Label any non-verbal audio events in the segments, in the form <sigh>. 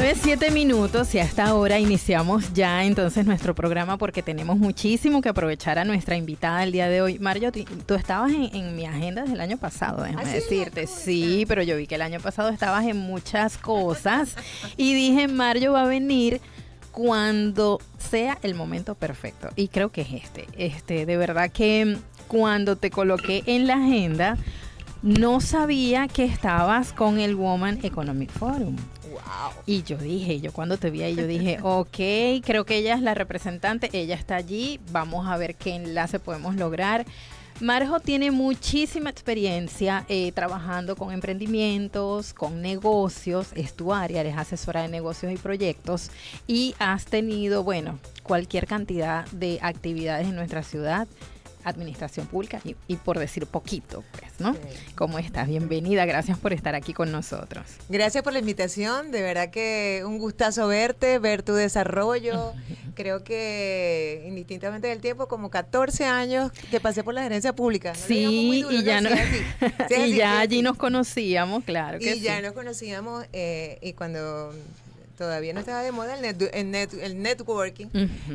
9, 7 minutos y a esta hora iniciamos ya entonces nuestro programa porque tenemos muchísimo que aprovechar a nuestra invitada el día de hoy. Mario, tú, estabas en, mi agenda desde el año pasado, déjame decirte. Sí, pero yo vi que el año pasado estabas en muchas cosas y dije, Mario va a venir cuando sea el momento perfecto. Y creo que es este. Este, de verdad que cuando te coloqué en la agenda, no sabía que estabas con el Woman Economic Forum. Y yo dije, yo cuando te vi ahí, yo dije, <laughs> ok, creo que ella es la representante, ella está allí, vamos a ver qué enlace podemos lograr. Marjo tiene muchísima experiencia eh, trabajando con emprendimientos, con negocios, es tu área, eres asesora de negocios y proyectos y has tenido, bueno, cualquier cantidad de actividades en nuestra ciudad administración pública y, por decir poquito, pues, ¿no? ¿Cómo estás? Bienvenida, gracias por estar aquí con nosotros. Gracias por la invitación, de verdad que un gustazo verte, ver tu desarrollo. <laughs> Creo que indistintamente del tiempo, como 14 años que pasé por la gerencia pública. Sí, y ya, no, <laughs> y ya allí nos conocíamos, claro. Que y ya nos conocíamos eh, y cuando todavía no estaba de moda el, networking,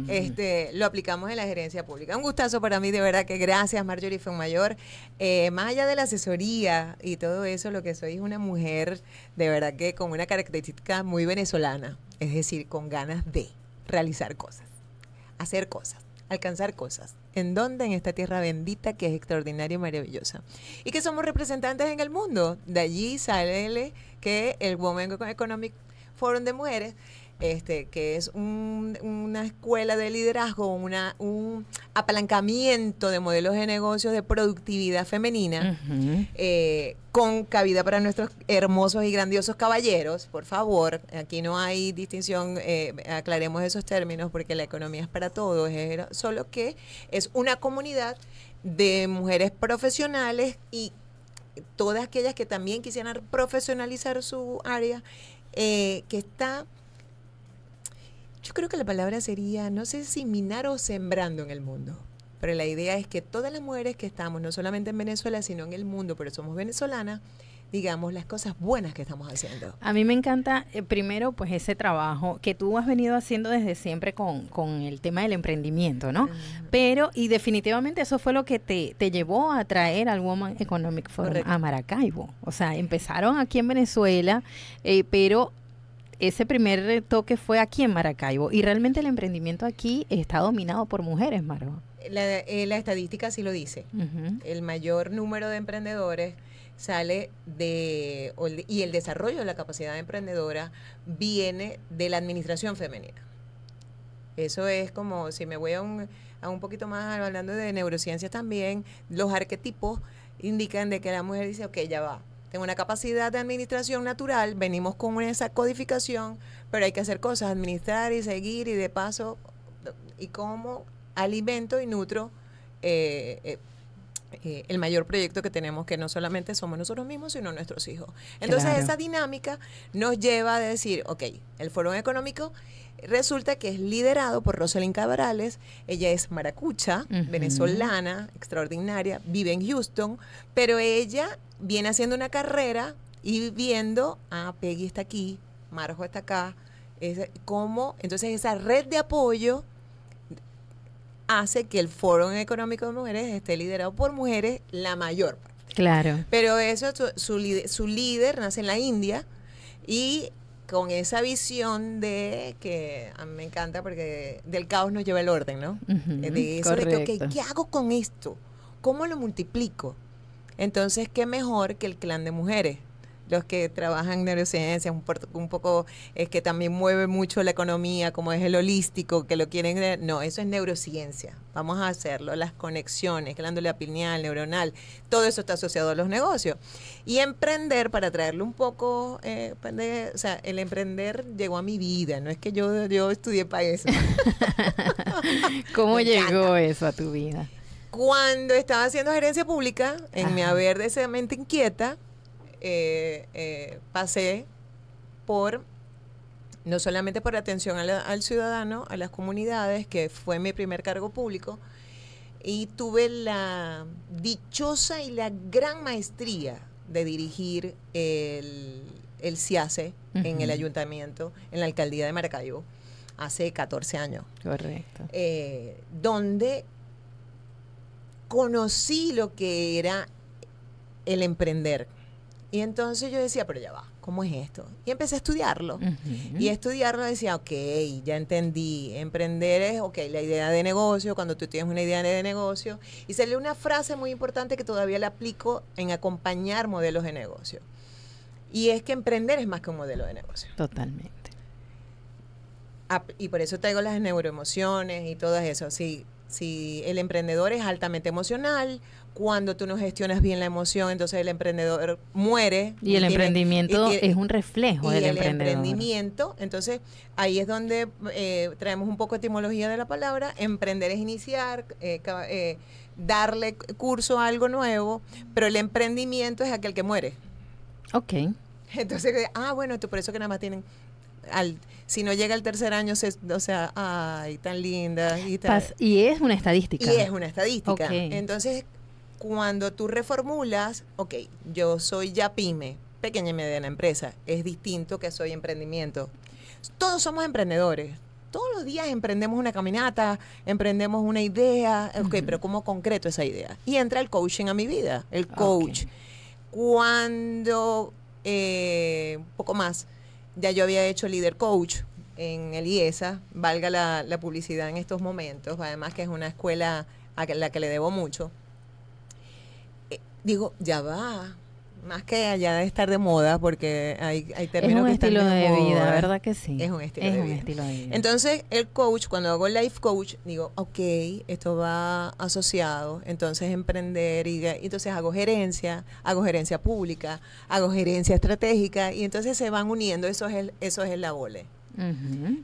este, lo aplicamos en la gerencia pública. Un gustazo para mí, de verdad que gracias Marjorie Fonmayor. Eh, más allá de la asesoría y todo eso, lo que soy es una mujer de verdad que con una característica muy venezolana, es decir, con ganas de realizar cosas, hacer cosas alcanzar cosas. ¿En dónde? En esta tierra bendita que es extraordinaria y maravillosa. Y que somos representantes en el mundo. De allí sale que el Women Economic de Mujeres, este, que es un, una escuela de liderazgo, una, un apalancamiento de modelos de negocios de productividad femenina, eh, con cabida para nuestros hermosos y grandiosos caballeros, por favor. Aquí no hay distinción, eh, aclaremos esos términos, porque la economía es para todos, solo que es una comunidad de mujeres profesionales y todas aquellas que también quisieran profesionalizar su área eh, que está, yo creo que la palabra sería, no sé si minar o sembrando en el mundo. Pero la idea es que todas las mujeres que estamos, no solamente en Venezuela, sino en el mundo, pero somos venezolanas, digamos, las cosas buenas que estamos haciendo. A mí me encanta, eh, primero, pues ese trabajo que tú has venido haciendo desde siempre con, el tema del emprendimiento, ¿no? Pero, y definitivamente eso fue lo que te, llevó a traer al Woman Economic Forum a Maracaibo. O sea, empezaron aquí en Venezuela, eh, pero ese primer toque fue aquí en Maracaibo y realmente el emprendimiento aquí está dominado por mujeres, Maro. Eh, la, estadística sí lo dice. El mayor número de emprendedores sale de, y el desarrollo de la capacidad emprendedora viene de la administración femenina. Eso es como, si me voy a un, un poquito más hablando de neurociencia también, los arquetipos indican de que la mujer dice, ok, ya va, tengo una capacidad de administración natural, venimos con esa codificación, pero hay que hacer cosas, administrar y seguir y de paso, y como alimento y nutro eh, eh, eh, el mayor proyecto que tenemos, que no solamente somos nosotros mismos, sino nuestros hijos. Entonces esa dinámica nos lleva a decir, ok, el Foro Económico resulta que es liderado por Rosalind Cabrales, ella es maracucha, venezolana, extraordinaria, vive en Houston, pero ella viene haciendo una carrera y viendo, ah, Peggy está aquí, Marjo está acá, es, entonces esa red de apoyo hace que el Foro Económico de Mujeres esté liderado por mujeres la mayor parte. Claro. Pero eso, su, líder nace en la India y con esa visión de que a me encanta porque del caos nos lleva el orden, ¿no? Eh, eso correcto. ¿qué hago con esto? ¿Cómo lo multiplico? Entonces, ¿qué mejor que el clan de mujeres? los que trabajan en neurociencia, un, poco es eh, que también mueve mucho la economía, como es el holístico, que lo quieren... Eh, no, eso es neurociencia. Vamos a hacerlo. Las conexiones, glándula pineal, neuronal, todo eso está asociado a los negocios. Y emprender, para traerle un poco... Eh, o sea, el emprender llegó a mi vida. No es que yo, yo estudié para eso. <laughs> ¿Cómo llegó eso a tu vida? Cuando estaba haciendo gerencia pública, en mi haber de esa mente inquieta, eh, eh, pasé por no solamente por atención al, ciudadano, a las comunidades, que fue mi primer cargo público, y tuve la dichosa y la gran maestría de dirigir el, el CIACE en el ayuntamiento, en la alcaldía de Maracaibo, hace 14 años. Correcto. Eh, donde conocí lo que era el emprender y entonces yo decía, pero ya va, ¿cómo es esto? Y empecé a estudiarlo. Y estudiarlo decía, ok, ya entendí. Emprender es, ok, la idea de negocio, cuando tú tienes una idea de negocio. Y salió una frase muy importante que todavía la aplico en acompañar modelos de negocio. Y es que emprender es más que un modelo de negocio. Totalmente. Y por eso traigo las neuroemociones y todas eso. sí si el emprendedor es altamente emocional, cuando tú no gestionas bien la emoción, entonces el emprendedor muere. Y el emprendimiento es un reflejo y del el emprendimiento, entonces ahí es donde eh, traemos un poco de etimología de la palabra. Emprender es iniciar, eh, eh, darle curso a algo nuevo, pero el emprendimiento es aquel que muere. Ok. Entonces, ah, bueno, por eso que nada más tienen si no llega el tercer año, o sea, ay, tan linda y es una estadística. Y es una estadística. Entonces, cuando tú reformulas, ok, yo soy ya pyme, pequeña y mediana empresa, es distinto que soy emprendimiento. Todos somos emprendedores. Todos los días emprendemos una caminata, emprendemos una idea, ok, pero ¿cómo concreto esa idea? Y entra el coaching a mi vida, el coach. Cuando, eh, un poco más, ya yo había hecho líder coach en el IESA, valga la, publicidad en estos momentos, además que es una escuela a la que le debo mucho. Eh, digo, ya va, más que allá de estar de moda, porque hay, hay términos es un estilo de, vida, ¿verdad que sí? Es un estilo, de, vida. Entonces, el coach, cuando hago life coach, digo, ok, esto va asociado, entonces emprender, y entonces hago gerencia, hago gerencia pública, hago gerencia estratégica, y entonces se van uniendo eso es el la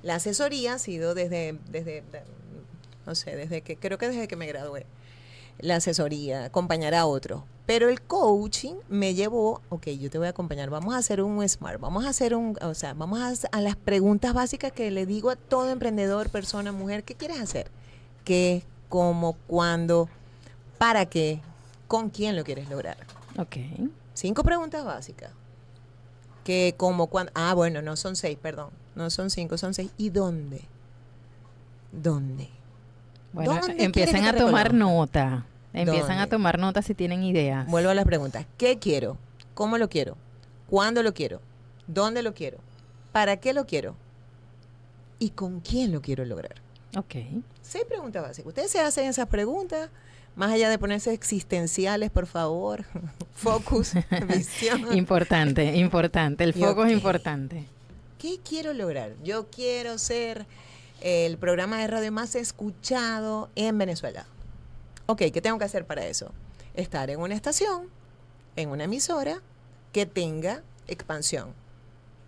La asesoría ha sido desde, desde, no sé, desde que, creo que desde que me gradué la asesoría, acompañar a otro, Pero el coaching me llevó, ok, yo te voy a acompañar, vamos a hacer un SMART, vamos a hacer un, o sea, vamos a, a las preguntas básicas que le digo a todo emprendedor, persona, mujer, ¿qué quieres hacer? ¿Qué, cómo, cuándo, para qué, con quién lo quieres lograr? Ok. Cinco preguntas básicas. ¿Qué, cómo, cuándo? Ah, bueno, no son seis, perdón. No son cinco, son seis. ¿Y dónde? ¿Dónde? Bueno, empiecen a tomar nota. Empiezan a tomar notas si tienen ideas. Vuelvo a las preguntas. ¿Qué quiero? ¿Cómo lo quiero? ¿Cuándo lo quiero? ¿Dónde lo quiero? ¿Para qué lo quiero? ¿Y con quién lo quiero lograr? Ok. Seis preguntas básicas. Ustedes se hacen esas preguntas, más allá de ponerse existenciales, por favor. <laughs> Focus, <laughs> visión. Importante, importante. El foco es importante. ¿Qué quiero lograr? Yo quiero ser el programa de radio más escuchado en Venezuela. Ok, ¿qué tengo que hacer para eso? Estar en una estación, en una emisora que tenga expansión,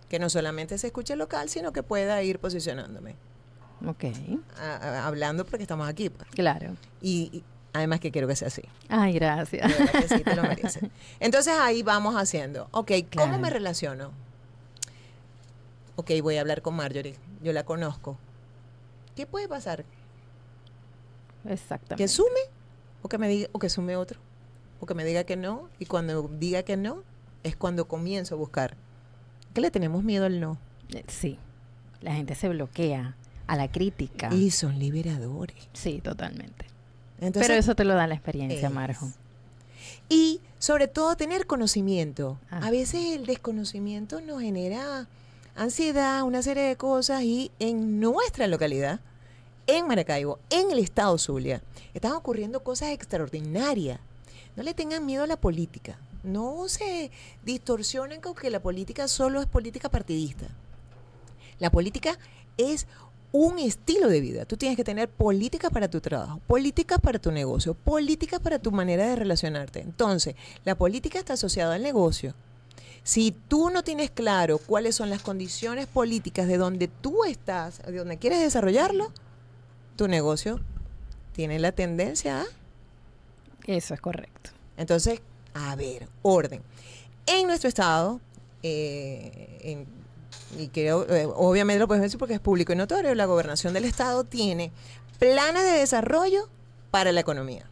que no solamente se escuche local, sino que pueda ir posicionándome. Ok. hablando porque estamos aquí. Pues. Claro. Y, además que quiero que sea así. Ay, gracias. Que sí, te lo <laughs> Entonces ahí vamos haciendo. Ok, ¿cómo me relaciono? Ok, voy a hablar con Marjorie. Yo la conozco. ¿Qué puede pasar? Exactamente. Que sume o que me diga, o que sume otro, o que me diga que no, y cuando diga que no, es cuando comienzo a buscar. ¿Qué le tenemos miedo al no? Eh, sí, la gente se bloquea a la crítica. Y son liberadores. Sí, totalmente. Entonces, Pero eso te lo da la experiencia, Marjo. Y sobre todo tener conocimiento. Ah. A veces el desconocimiento nos genera ansiedad, una serie de cosas y en nuestra localidad en Maracaibo, en el estado Zulia, están ocurriendo cosas extraordinarias. No le tengan miedo a la política. No se distorsionen con que la política solo es política partidista. La política es un estilo de vida. Tú tienes que tener política para tu trabajo, política para tu negocio, política para tu manera de relacionarte. Entonces, la política está asociada al negocio. Si tú no tienes claro cuáles son las condiciones políticas de donde tú estás, de donde quieres desarrollarlo, tu negocio tiene la tendencia a... Eso es correcto. Entonces, a ver, orden. En nuestro estado, eh, y creo, eh, obviamente lo puedes decir porque es público y notorio, la gobernación del estado tiene planes de desarrollo para la economía.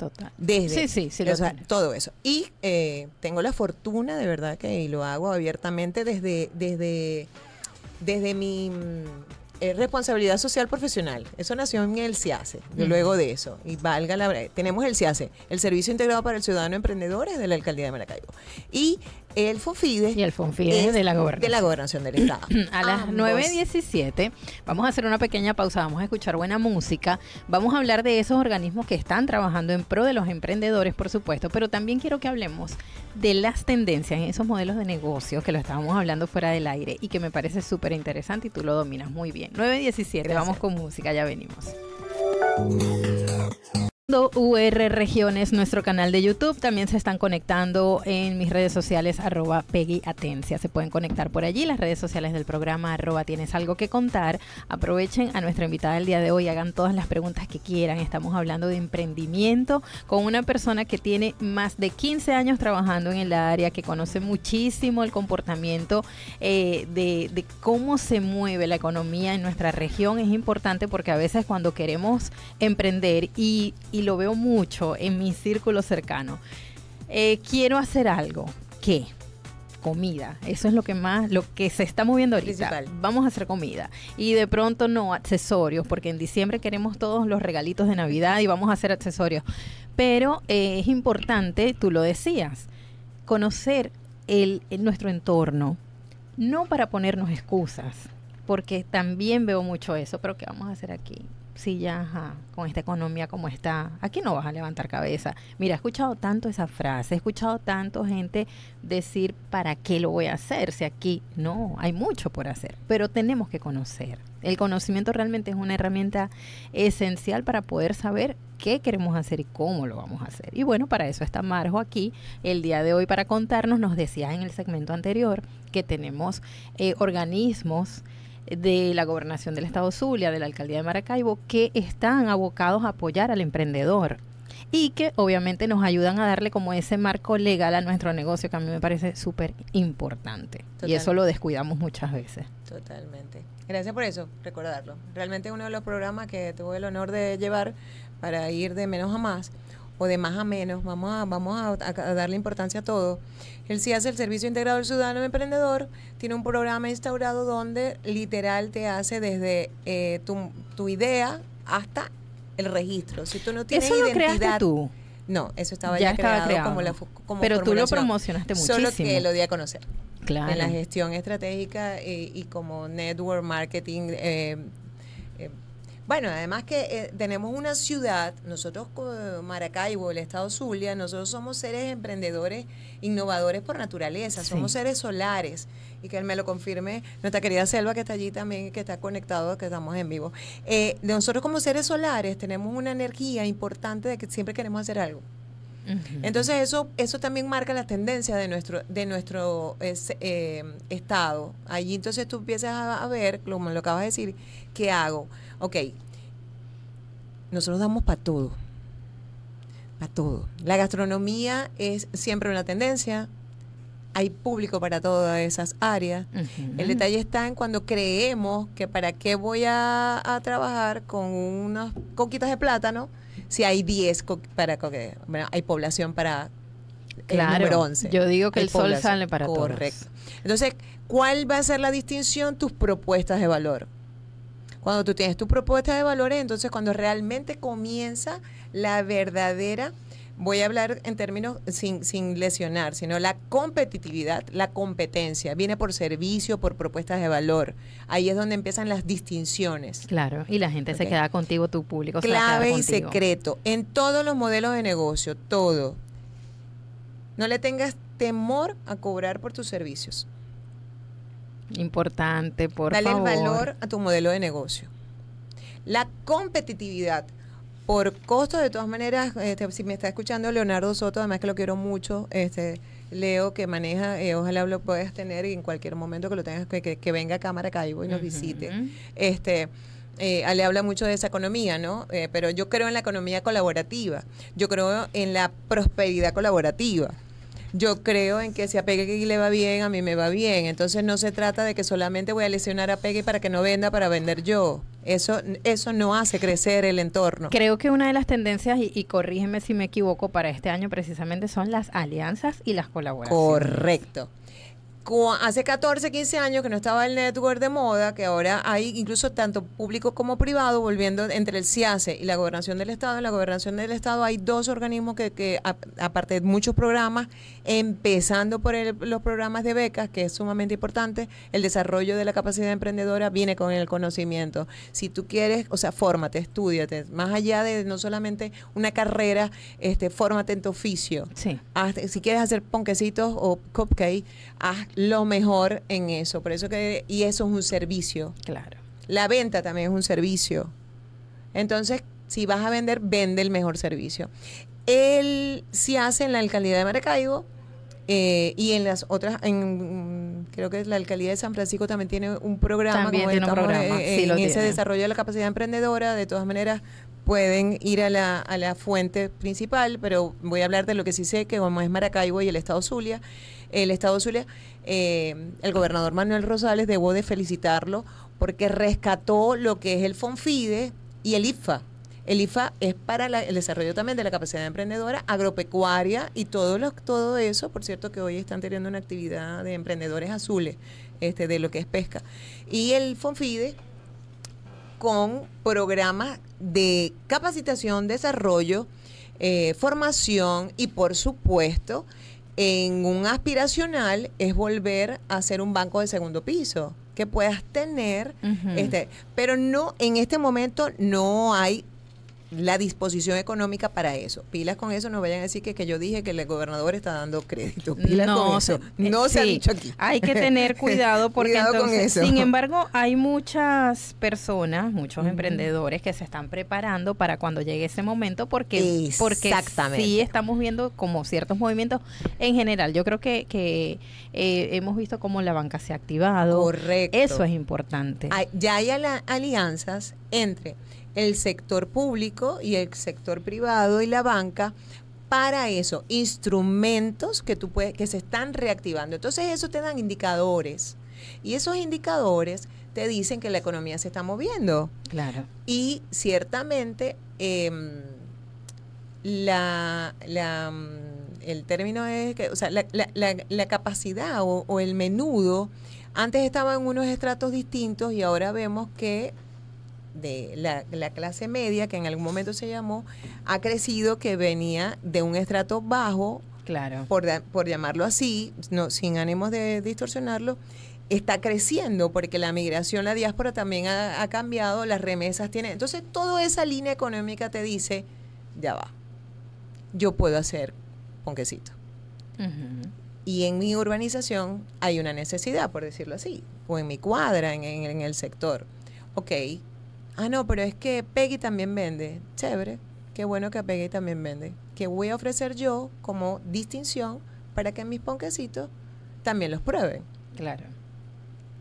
Total. Desde. Sí, sí, sí. O sea, todo eso. Y eh, tengo la fortuna, de verdad, que lo hago abiertamente desde, desde, desde mi es eh, responsabilidad social profesional. Eso nació en el CIACE, luego de eso. Y valga la tenemos el CIACE, el Servicio Integrado para el Ciudadano Emprendedores de la Alcaldía de Maracaibo. Y el FONFIDE. Y el FONFIDE de la gobernación. del Estado. <clears throat> a las 9.17 vamos a hacer una pequeña pausa, vamos a escuchar buena música, vamos a hablar de esos organismos que están trabajando en pro de los emprendedores, por supuesto, pero también quiero que hablemos de las tendencias en esos modelos de negocio que lo estábamos hablando fuera del aire y que me parece súper interesante y tú lo dominas muy bien. 9.17, vamos con música, ya venimos. UR Regiones, nuestro canal de YouTube. También se están conectando en mis redes sociales, arroba Peggy Atencia. Se pueden conectar por allí, las redes sociales del programa, arroba Tienes Algo que Contar. Aprovechen a nuestra invitada del día de hoy, hagan todas las preguntas que quieran. Estamos hablando de emprendimiento con una persona que tiene más de 15 años trabajando en el área, que conoce muchísimo el comportamiento eh, de cómo se mueve la economía en nuestra región. Es importante porque a veces cuando queremos emprender y y lo veo mucho en mi círculo cercano. Eh, quiero hacer algo. ¿Qué? comida. Eso es lo que más, lo que se está moviendo ahorita. Vamos a hacer comida. Y de pronto no accesorios, porque en diciembre queremos todos los regalitos de Navidad y vamos a hacer accesorios. Pero eh, es importante, tú lo decías, conocer nuestro entorno, no para ponernos excusas, porque también veo mucho eso, pero ¿qué vamos a hacer aquí? si ya con esta economía como está, aquí no vas a levantar cabeza. Mira, he escuchado tanto esa frase, he escuchado tanto gente decir, ¿para qué lo voy a hacer? Si aquí no, hay mucho por hacer, pero tenemos que conocer. El conocimiento realmente es una herramienta esencial para poder saber qué queremos hacer y cómo lo vamos a hacer. Y bueno, para eso está Marjo aquí el día de hoy para contarnos, nos decía en el segmento anterior que tenemos eh, organismos de la gobernación del Estado Zulia, de la alcaldía de Maracaibo, que están abocados a apoyar al emprendedor y que obviamente nos ayudan a darle como ese marco legal a nuestro negocio que a mí me parece súper importante. Y eso lo descuidamos muchas veces. Totalmente. Gracias por eso, recordarlo. Realmente uno de los programas que tuve el honor de llevar para ir de menos a más o de más a menos, vamos a, vamos a, darle importancia a todo. El hace el Servicio Integrado del Ciudadano Emprendedor, tiene un programa instaurado donde literal te hace desde eh, tu, idea hasta el registro. Si tú no tienes Eso lo identidad, tú. No, eso estaba ya, creado, como la como Pero tú lo promocionaste muchísimo. Solo que lo di a conocer. Claro. En la gestión estratégica eh, y, como network marketing eh, bueno, además que eh, tenemos una ciudad, nosotros Maracaibo, el estado Zulia, nosotros somos seres emprendedores, innovadores por naturaleza, somos seres solares y que él me lo confirme, nuestra querida Selva que está allí también, que está conectado, que estamos en vivo. Eh, nosotros como seres solares tenemos una energía importante de que siempre queremos hacer algo. Entonces eso, eso también marca la tendencia de nuestro, de nuestro eh, estado. Allí entonces tú empiezas a, a ver, como lo acabas de decir, ¿qué hago? Ok, nosotros damos para todo, para todo. La gastronomía es siempre una tendencia, hay público para todas esas áreas. El detalle está en cuando creemos que para qué voy a, trabajar con unas coquitas de plátano si hay 10 para bueno, hay población para el eh, número 11. Yo digo que el sol sale para todos. Correcto. Entonces, ¿cuál va a ser la distinción? Tus propuestas de valor. Cuando tú tienes tu propuesta de valores, entonces cuando realmente comienza la verdadera voy a hablar en términos sin, sin, lesionar, sino la competitividad, la competencia, viene por servicio, por propuestas de valor. Ahí es donde empiezan las distinciones. Claro, y la gente se queda contigo, tu público. Clave y secreto, en todos los modelos de negocio, todo. No le tengas temor a cobrar por tus servicios. Importante, por Dale el valor a tu modelo de negocio. La competitividad por costo, de todas maneras, este, si me está escuchando Leonardo Soto, además que lo quiero mucho, este, Leo que maneja, eh, ojalá lo puedas tener y en cualquier momento que lo tengas, que, que, venga a Cámara caigo y nos visite. Este, eh, le habla mucho de esa economía, ¿no? Eh, pero yo creo en la economía colaborativa, yo creo en la prosperidad colaborativa yo creo en que si a Peggy le va bien, a mí me va bien. Entonces no se trata de que solamente voy a lesionar a Peggy para que no venda, para vender yo. Eso, eso no hace crecer el entorno. Creo que una de las tendencias, y, y, corrígeme si me equivoco, para este año precisamente son las alianzas y las colaboraciones. Correcto. Hace 14, 15 años que no estaba el network de moda, que ahora hay incluso tanto público como privado, volviendo entre el CIACE y la gobernación del Estado. En la gobernación del Estado hay dos organismos que, que aparte de muchos programas, empezando por los programas de becas, que es sumamente importante, el desarrollo de la capacidad emprendedora viene con el conocimiento. Si tú quieres, o sea, fórmate, estudiate, más allá de no solamente una carrera, este, fórmate en tu oficio. si quieres hacer ponquecitos o cupcakes haz lo mejor en eso. Por eso que, y eso es un servicio. Claro. La venta también es un servicio. Entonces, si vas a vender, vende el mejor servicio. Él se si hace en la alcaldía de Maracaibo, eh, y en las otras, en, mm, creo que la alcaldía de San Francisco también tiene un programa, como tiene eh, en, ese desarrollo de la capacidad emprendedora. De todas maneras, pueden ir a la, a la fuente principal, pero voy a hablar de lo que sí sé, que como es Maracaibo y el Estado Zulia. El Estado Zulia, eh, el gobernador Manuel Rosales, debo de felicitarlo porque rescató lo que es el FONFIDE y el IFA el IFA es para el desarrollo también de la capacidad emprendedora agropecuaria y todo, lo, todo eso, por cierto que hoy están teniendo una actividad de emprendedores azules este, de lo que es pesca. Y el FONFIDE con programas de capacitación, desarrollo, eh, formación y por supuesto en un aspiracional es volver a ser un banco de segundo piso que puedas tener, este, pero no en este momento no hay la disposición económica para eso. Pilas con eso, no vayan a decir que, que yo dije que el gobernador está dando crédito. no, eh, eh, No se ha dicho aquí. Hay que tener <laughs> cuidado porque sin embargo, hay muchas personas, muchos emprendedores que se están preparando para cuando llegue ese momento porque, porque sí estamos viendo como ciertos movimientos en general. Yo creo que, que eh, hemos visto cómo la banca se ha activado. Eso es importante. ya hay alianzas entre el sector público y el sector privado y la banca para eso, instrumentos que, tú puedes, que se están reactivando. Entonces eso te dan indicadores y esos indicadores te dicen que la economía se está moviendo. Claro. Y ciertamente em, la, mm, el término es que, o sea, la, capacidad o, o el menudo antes estaban unos estratos distintos y ahora vemos que de la, clase media, que en algún momento se llamó, ha crecido que venía de un estrato bajo, claro. por, llamarlo así, no, sin ánimos de distorsionarlo, está creciendo porque la migración, la diáspora también ha, cambiado, las remesas tienen. Entonces, toda esa línea económica te dice, ya va, yo puedo hacer ponquecito. Y en mi urbanización hay una necesidad, por decirlo así, o en mi cuadra, en, el sector. Ok, ah, no, pero es que Peggy también vende. Chévere, qué bueno que Peggy también vende. Que voy a ofrecer yo como distinción para que mis ponquecitos también los prueben. Claro,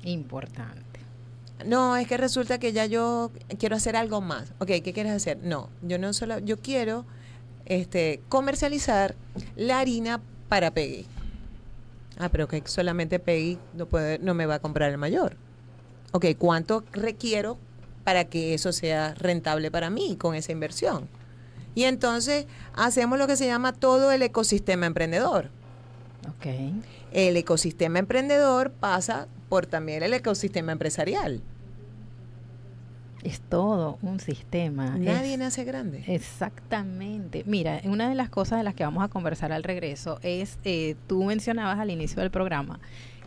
importante. No, es que resulta que ya yo quiero hacer algo más. Ok, ¿qué quieres hacer? No, yo no solo, yo quiero este, comercializar la harina para Peggy. Ah, pero que solamente Peggy no, puede, no me va a comprar el mayor. Ok, ¿cuánto requiero para que eso sea rentable para mí con esa inversión. Y entonces hacemos lo que se llama todo el ecosistema emprendedor. El ecosistema emprendedor pasa por también el ecosistema empresarial. Es todo un sistema. Nadie nace grande. Exactamente. Mira, una de las cosas de las que vamos a conversar al regreso es, eh, tú mencionabas al inicio del programa,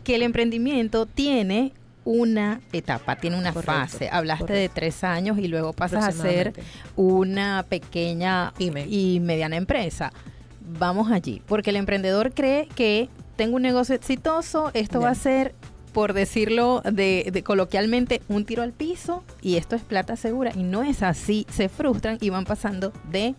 que el emprendimiento tiene una etapa, tiene una fase. Hablaste de tres años y luego pasas a ser una pequeña y mediana empresa. Vamos allí, porque el emprendedor cree que tengo un negocio exitoso, esto va a ser por decirlo de, coloquialmente, un tiro al piso y esto es plata segura. Y no es así, se frustran y van pasando de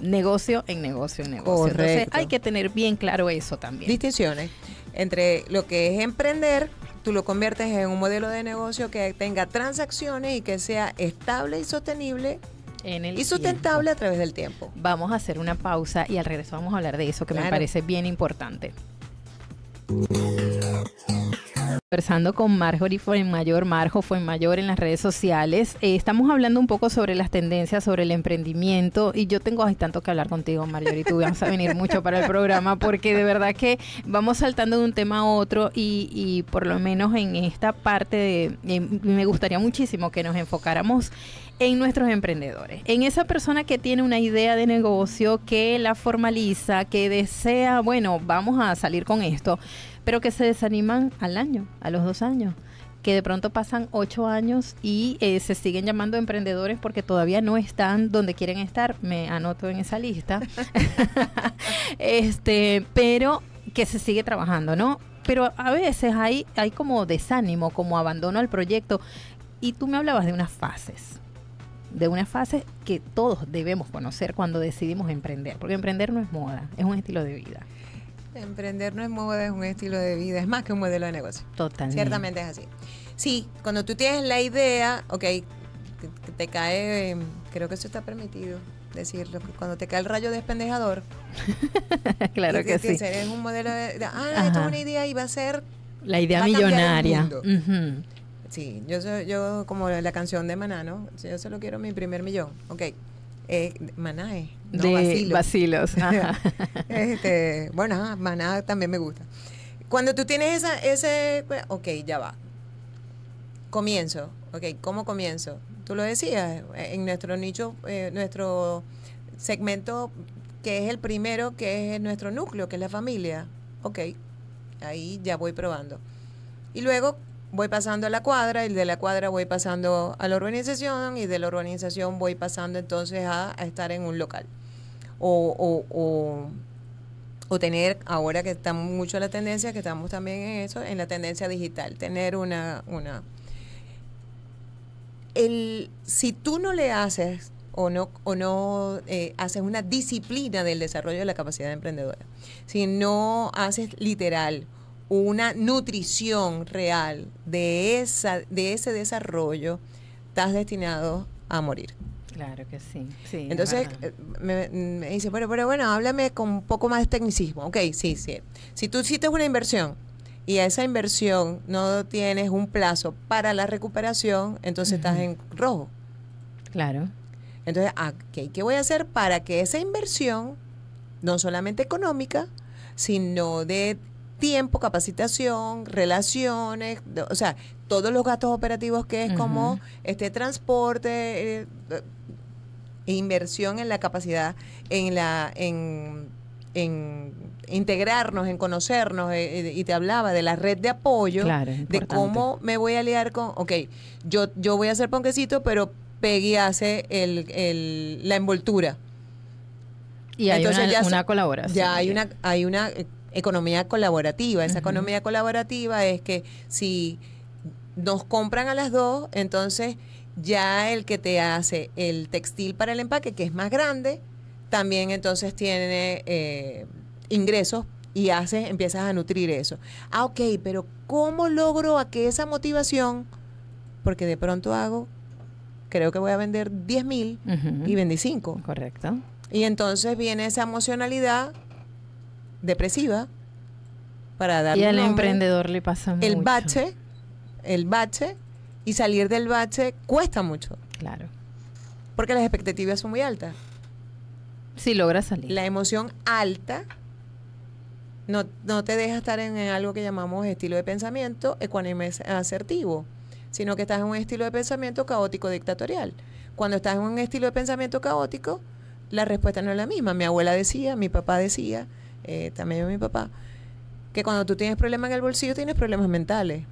negocio en negocio en negocio. Entonces hay que tener bien claro eso también. Distinciones entre lo que es emprender tú lo conviertes en un modelo de negocio que tenga transacciones y que sea estable y sostenible y sustentable a través del tiempo. Vamos a hacer una pausa y al regreso vamos a hablar de eso que me parece bien importante conversando con Marjorie Fuenmayor, Marjo Fuenmayor en las redes sociales. Eh, estamos hablando un poco sobre las tendencias, sobre el emprendimiento y yo tengo ay, tanto que hablar contigo, Marjorie. Tú vas a venir mucho para el programa porque de verdad que vamos saltando de un tema a otro y, por lo menos en esta parte de, em, me gustaría muchísimo que nos enfocáramos en nuestros emprendedores, en esa persona que tiene una idea de negocio, que la formaliza, que desea, bueno, vamos a salir con esto pero que se desaniman al año, a los dos años que de pronto pasan ocho años y eh, se siguen llamando emprendedores porque todavía no están donde quieren estar. Me anoto en esa lista. <laughs> este, pero que se sigue trabajando, ¿no? Pero a veces hay, hay como desánimo, como abandono al proyecto. Y tú me hablabas de unas fases, de unas fases que todos debemos conocer cuando decidimos emprender, porque emprender no es moda, es un estilo de vida. Emprender no es moda, es un estilo de vida, es más que un modelo de negocio. Totalmente. Ciertamente es así. Sí, cuando tú tienes la idea, ok, te cae, em, creo que eso está permitido decirlo, cuando te cae el rayo despendejador. <laughs> claro que sí. Es un modelo de, ah, esto es una idea y va a ser... La idea millonaria. Sí, yo, yo como la canción de Maná, ¿no? Yo solo quiero mi primer millón. Ok, eh, no, de Bacilos. Este, bueno, Maná también me gusta. Cuando tú tienes esa, ese, pues, ok, ya va. Comienzo, ok, ¿cómo comienzo? Tú lo decías, eh, en nuestro nicho, eh, nuestro segmento que es el primero, que es nuestro núcleo, que es la familia. Ok, ahí ya voy probando. Y luego, voy pasando a la cuadra y de la cuadra voy pasando a la organización y de la organización voy pasando entonces a, estar en un local. O, o, o, tener, ahora que está mucho la tendencia, que estamos también en eso, en la tendencia digital, tener una... una el, si tú no le haces o no, o no eh, haces una disciplina del desarrollo de la capacidad emprendedora, si no haces literal una nutrición real de, esa, de ese desarrollo, estás destinado a morir. Claro que sí. Entonces eh, me, dice, bueno, pero bueno, háblame con un poco más de tecnicismo. Ok, sí, sí. Si tú hiciste una inversión y a esa inversión no tienes un plazo para la recuperación, entonces estás en rojo. Claro. Entonces, ah, ¿qué voy a hacer para que esa inversión, no solamente económica, sino de tiempo, capacitación, relaciones, o sea, todos los gastos operativos que es como este transporte, e inversión en la capacidad, en la, en, integrarnos, en conocernos, eh, y te hablaba de la red de apoyo, de cómo me voy a liar con, ok, yo, yo voy a hacer ponquecito, pero Peggy hace la envoltura. Y hay una, colaboración. Ya hay una, hay una economía colaborativa. Esa economía colaborativa es que si nos compran a las dos, entonces ya el que te hace el textil para el empaque, que es más grande, también entonces tiene eh, ingresos y haces, empiezas a nutrir eso. Ah, ok, pero ¿cómo logro a que esa motivación, porque de pronto hago, creo que voy a vender 10 mil y vendí Correcto. Y entonces viene esa emocionalidad depresiva para darle. al emprendedor le pasa mucho. El bache, el bache, y salir del bache cuesta mucho. Claro. Porque las expectativas son muy altas. Si logras salir. La emoción alta no, te deja estar en, algo que llamamos estilo de pensamiento ecuánime asertivo, sino que estás en un estilo de pensamiento caótico dictatorial. Cuando estás en un estilo de pensamiento caótico, la respuesta no es la misma. Mi abuela decía, mi papá decía, eh, también mi papá, que cuando tú tienes problemas en el bolsillo tienes problemas mentales.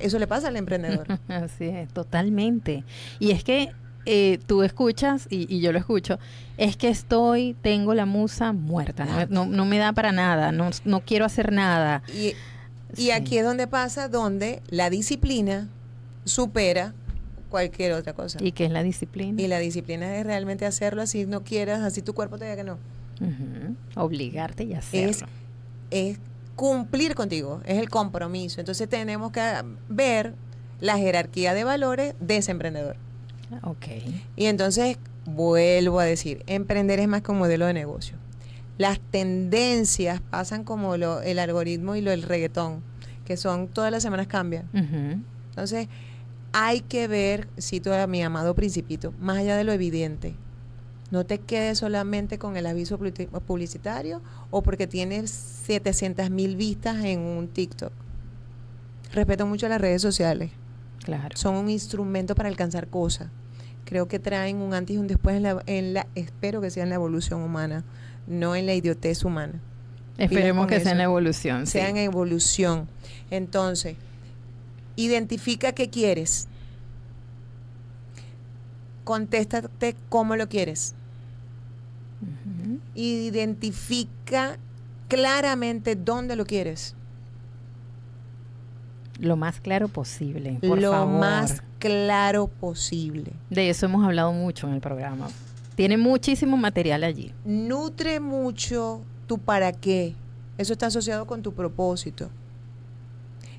Eso le pasa al emprendedor. <laughs> Así es, totalmente. Y es que eh, tú escuchas, y, yo lo escucho, es que estoy, tengo la musa muerta, no, me da para nada, no, quiero hacer nada. Y, y aquí es donde pasa, donde la disciplina supera cualquier otra cosa. ¿Y qué es la disciplina? Y la disciplina es realmente hacerlo así no quieras, así tu cuerpo te diga que no. Obligarte y hacerlo. Es, cumplir contigo, es el compromiso. Entonces tenemos que ver la jerarquía de valores de ese emprendedor. Ok. Y entonces vuelvo a decir, emprender es más que un modelo de negocio. Las tendencias pasan como lo, el algoritmo y lo el reggaetón, que son todas las semanas cambian. Entonces, hay que ver, cito a mi amado principito, más allá de lo evidente, no te quedes solamente con el aviso publicitario o porque tienes 700 mil vistas en un TikTok. Respeto mucho las redes sociales. Claro. Son un instrumento para alcanzar cosas. Creo que traen un antes y un después en la, espero que sea en la evolución humana, no en la idiotez humana. Esperemos que sea en la evolución. Sea en evolución. Entonces, identifica qué quieres contéstate cómo lo quieres identifica claramente dónde lo quieres. Lo más claro posible. lo más claro posible. De eso hemos hablado mucho en el programa. Tiene muchísimo material allí. Nutre mucho tu para qué. Eso está asociado con tu propósito.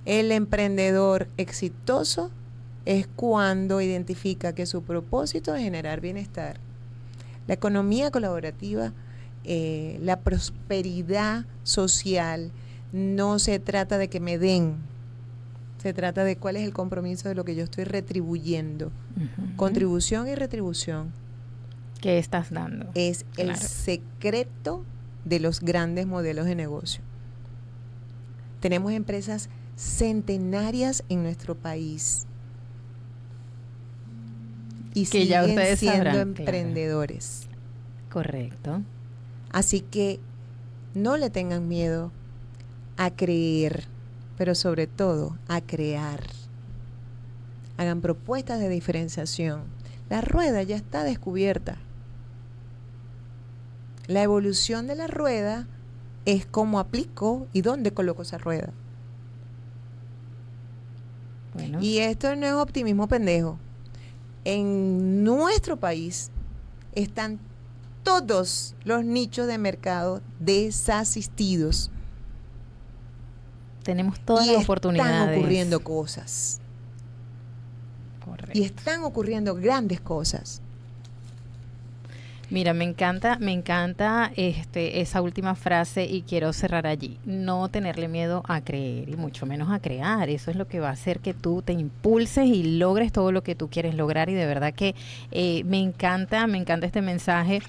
El emprendedor exitoso es cuando identifica que su propósito es generar bienestar. La economía colaborativa eh, la prosperidad social no se trata de que me den, se trata de cuál es el compromiso de lo que yo estoy retribuyendo. Contribución y retribución. ¿Qué estás dando? Es el secreto de los grandes modelos de negocio. Tenemos empresas centenarias en nuestro país y siendo emprendedores. Correcto. Así que no le tengan miedo a creer, pero sobre todo a crear. Hagan propuestas de diferenciación. La rueda ya está descubierta. La evolución de la rueda es cómo aplico y dónde coloco esa rueda. Y esto no es optimismo pendejo. En nuestro país están todos los nichos de mercado desasistidos. Tenemos todas las oportunidades. Están ocurriendo cosas. Y están ocurriendo grandes cosas. Mira, me encanta, me encanta este, esa última frase y quiero cerrar allí. No tenerle miedo a creer y mucho menos a crear. Eso es lo que va a hacer que tú te impulses y logres todo lo que tú quieres lograr. Y de verdad que eh, me encanta, me encanta este mensaje.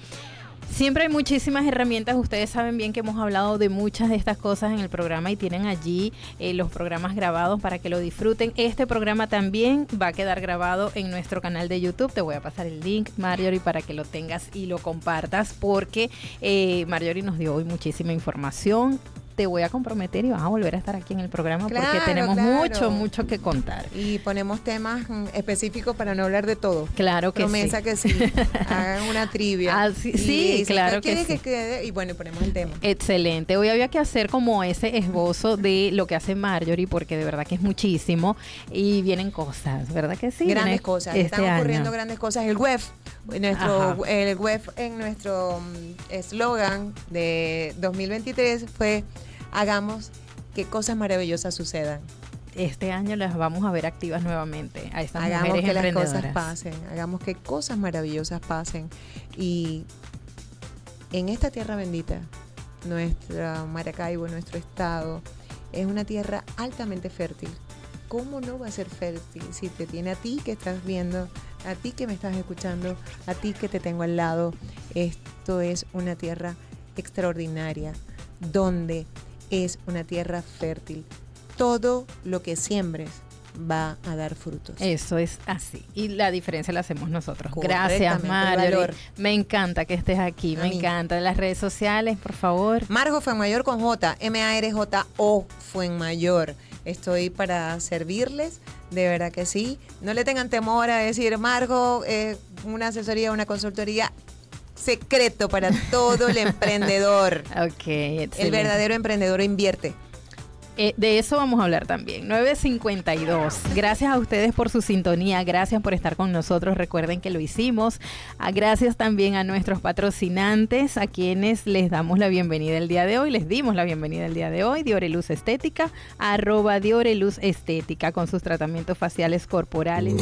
Siempre hay muchísimas herramientas, ustedes saben bien que hemos hablado de muchas de estas cosas en el programa y tienen allí eh, los programas grabados para que lo disfruten. Este programa también va a quedar grabado en nuestro canal de YouTube. Te voy a pasar el link, Marjorie, para que lo tengas y lo compartas porque eh, Marjorie nos dio hoy muchísima información te voy a comprometer y vas a volver a estar aquí en el programa porque tenemos mucho, mucho que contar. Y ponemos temas mm, específicos para no hablar de todo. Claro que Promesa que sí. <laughs> Hagan una trivia. Ah, sí, claro que, sí. y bueno, ponemos el tema. Excelente. Hoy había que hacer como ese esbozo de lo que hace Marjorie porque de verdad que es muchísimo y vienen cosas, ¿verdad que sí? Grandes cosas. Este Están ocurriendo grandes cosas. El web nuestro el web, en nuestro mm, eslogan de 2023 fue hagamos que cosas maravillosas sucedan. Este año las vamos a ver activas nuevamente hagamos que las cosas pasen, hagamos que cosas maravillosas pasen y en esta tierra bendita, nuestra Maracaibo, nuestro estado, es una tierra altamente fértil. ¿Cómo no va a ser fértil si te tiene a ti que estás viendo a ti que me estás escuchando, a ti que te tengo al lado. Esto es una tierra extraordinaria, donde es una tierra fértil. Todo lo que siembres va a dar frutos. Eso es así. Y la diferencia la hacemos nosotros. Gracias, Mario. Me encanta que estés aquí. me encanta. En Las redes sociales, por favor. Margo Fuenmayor con J. M-A-R-J-O Fuenmayor. Estoy para servirles de verdad que sí. No le tengan temor a decir, Margo, eh, una asesoría, una consultoría secreto para todo el <laughs> emprendedor. ok, El verdadero emprendedor invierte. Eh, de eso vamos a hablar también. 952. Gracias a ustedes por su sintonía. Gracias por estar con nosotros. Recuerden que lo hicimos. Ah, gracias también a nuestros patrocinantes, a quienes les damos la bienvenida el día de hoy. Les dimos la bienvenida el día de hoy. Dioreluz Estética, arroba Dioreluz Estética, con sus tratamientos faciales corporales.